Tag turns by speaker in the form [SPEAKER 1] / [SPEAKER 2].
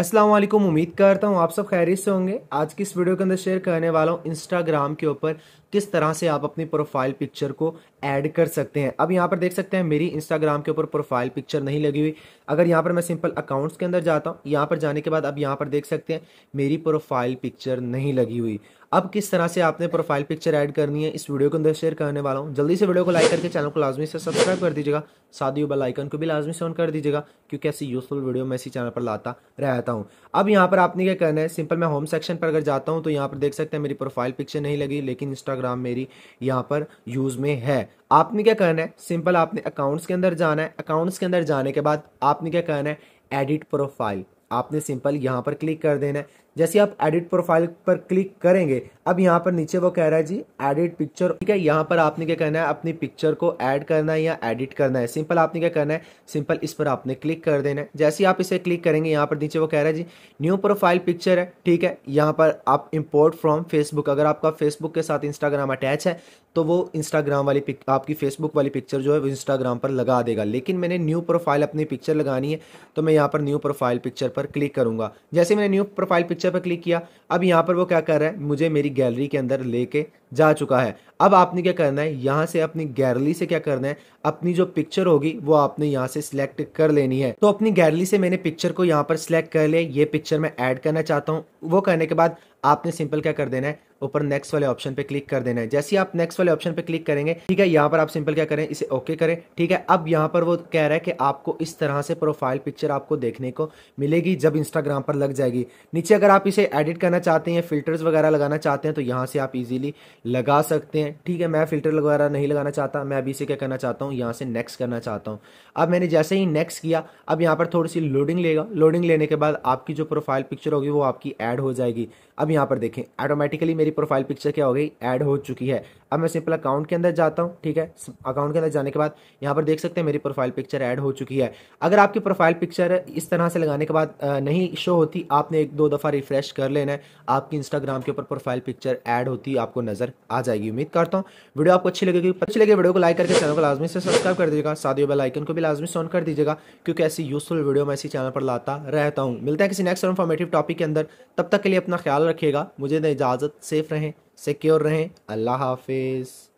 [SPEAKER 1] अस्सलाम वालेकुम उम्मीद करता हूँ आप सब खैरियत से होंगे आज की इस वीडियो के अंदर शेयर करने वाला हूँ इंस्टाग्राम के ऊपर किस तरह से आप अपनी प्रोफाइल पिक्चर को ऐड कर सकते हैं अब यहाँ पर देख सकते हैं मेरी इंस्टाग्राम के ऊपर प्रोफाइल पिक्चर नहीं लगी हुई अगर यहाँ पर मैं सिंपल अकाउंट्स के अंदर जाता हूँ यहाँ पर जाने के बाद अब यहाँ पर देख सकते हैं मेरी प्रोफाइल पिक्चर नहीं लगी हुई अब किस तरह से आपने प्रोफाइल पिक्चर ऐड करनी है इस वीडियो के अंदर शेयर करने वाला हूँ जल्दी से वीडियो को लाइक करके चैनल को लाजमी से सब्सक्राइब कर दीजिएगा साथ ही बेल आइकन को भी लाजमी से ऑन कर दीजिएगा क्योंकि ऐसी यूजफुल वीडियो मैं इसी चैनल पर लाता रहता चाहता हूँ अब यहाँ पर आपने क्या करना है सिंपल मैं होम सेक्शन पर अगर जाता हूँ तो यहाँ पर देख सकते हैं मेरी प्रोफाइल पिक्चर नहीं लगी लेकिन इंस्टाग्राम मेरी यहाँ पर यूज़ में है आपने क्या करना है सिंपल आपने अकाउंट्स के अंदर जाना है अकाउंट्स के अंदर जाने के बाद आपने क्या करना है एडिट प्रोफाइल आपने सिंपल यहाँ पर क्लिक कर देना है जैसे आप एडिट प्रोफाइल पर क्लिक करेंगे अब यहाँ पर नीचे वो कह रहा है जी एडिट पिक्चर ठीक है यहाँ पर आपने क्या करना है अपनी पिक्चर को ऐड करना है या एडिट करना है सिंपल आपने क्या करना है सिंपल इस पर आपने क्लिक कर देना है जैसे आप इसे क्लिक करेंगे यहाँ पर नीचे वो कह रहा है जी न्यू प्रोफाइल पिक्चर है ठीक है यहाँ पर आप इम्पोर्ट फ्रॉम फेसबुक अगर आपका फेसबुक के साथ इंस्टाग्राम अटैच है तो वो इंस्टाग्राम वाली पिक आपकी फेसबुक वाली पिक्चर जो है वो इंस्टाग्राम पर लगा देगा लेकिन मैंने न्यू प्रोफाइल अपनी पिक्चर लगानी है तो मैं यहाँ पर न्यू प्रोफाइल पिक्चर पर क्लिक करूँगा जैसे मैंने न्यू प्रोफाइल पिक्चर पर क्लिक किया अब यहाँ पर वो क्या कर रहा है मुझे मेरी गैलरी के अंदर लेके जा चुका है अब आपने क्या करना है यहाँ से अपनी गैरली से क्या करना है अपनी जो पिक्चर होगी वो आपने यहाँ से सिलेक्ट कर लेनी है तो अपनी गैरली से मैंने पिक्चर को यहाँ पर सिलेक्ट कर ले ये पिक्चर मैं ऐड करना चाहता हूँ वो करने के बाद आपने सिंपल क्या कर देना है ऊपर नेक्स्ट वाले ऑप्शन पे क्लिक कर देना है जैसे ही आप नेक्स्ट वाले ऑप्शन पे क्लिक करेंगे ठीक है यहाँ पर आप सिंपल क्या करें इसे ओके करें ठीक है अब यहाँ पर वो कह रहा है कि आपको इस तरह से प्रोफाइल पिक्चर आपको देखने को मिलेगी जब इंस्टाग्राम पर लग जाएगी नीचे अगर आप इसे एडिट करना चाहते हैं फिल्टर्स वगैरह लगाना चाहते हैं तो यहाँ से आप इजिली लगा सकते हैं ठीक है मैं फ़िल्टर वगैरह नहीं लगाना चाहता मैं अभी से क्या करना चाहता हूँ यहाँ से नेक्स्ट करना चाहता हूँ अब मैंने जैसे ही नेक्स्ट किया अब यहाँ पर थोड़ी सी लोडिंग लेगा लोडिंग लेने के बाद आपकी जो प्रोफाइल पिक्चर होगी वो आपकी ऐड हो जाएगी अब यहाँ पर देखें ऑटोमेटिकली मेरी प्रोफाइल पिक्चर क्या हो गई ऐड हो चुकी है अब मैं सिंपल अकाउंट के अंदर जाता हूँ ठीक है अकाउंट के अंदर जाने के बाद यहाँ पर देख सकते हैं मेरी प्रोफाइल पिक्चर ऐड हो चुकी है अगर आपकी प्रोफाइल पिक्चर इस तरह से लगाने के बाद नहीं शो होती आपने एक दो दफ़ा रिफ्रेश कर लेना है आपकी इंस्टाग्राम के ऊपर प्रोफाइल पिक्चर ऐड होती आपको नज़र आ जाएगी उम्मीद करता हूँ वीडियो आपको अच्छी लगेगी अच्छी लगे वीडियो को लाइक करके चैनल को लाजमी से सब्सक्राइब कर दीजिएगा साथ ही बेल आइकन को भी लाजमी ऑन कर दीजिएगा क्योंकि ऐसी यूजफुल वीडियो मैं इसी चैनल पर लाता रहता हूँ मिलता है किसी नेक्स्ट इन्फॉर्मेटिव टॉपिक के अंदर तब तक के लिए अपना ख्याल रखिएगा मुझे इजाज़त सेफ रहें सिक्योर रहें अल्लाह हाफिज़